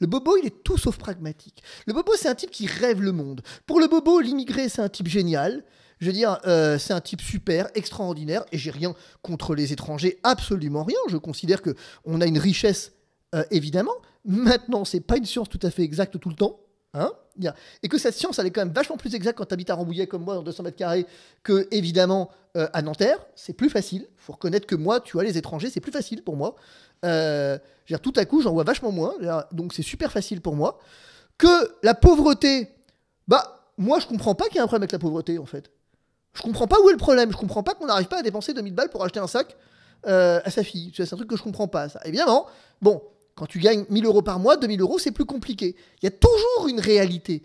Le bobo, il est tout sauf pragmatique. Le bobo, c'est un type qui rêve le monde. Pour le bobo, l'immigré, c'est un type génial. Je veux dire, euh, c'est un type super, extraordinaire, et j'ai rien contre les étrangers, absolument rien. Je considère que on a une richesse, euh, évidemment. Maintenant, c'est pas une science tout à fait exacte tout le temps. Hein et que cette science, elle est quand même vachement plus exacte quand tu habites à Rambouillet comme moi, dans 200 mètres carrés, que évidemment euh, à Nanterre. C'est plus facile. faut reconnaître que moi, tu vois, les étrangers, c'est plus facile pour moi. Euh, je tout à coup, j'en vois vachement moins. donc c'est super facile pour moi. Que la pauvreté, bah, moi, je comprends pas qu'il y ait un problème avec la pauvreté, en fait. Je comprends pas où est le problème. Je comprends pas qu'on n'arrive pas à dépenser 2000 balles pour acheter un sac euh, à sa fille. C'est un truc que je comprends pas, ça. Évidemment, bon, quand tu gagnes 1000 euros par mois, 2000 euros, c'est plus compliqué. Il y a toujours une réalité.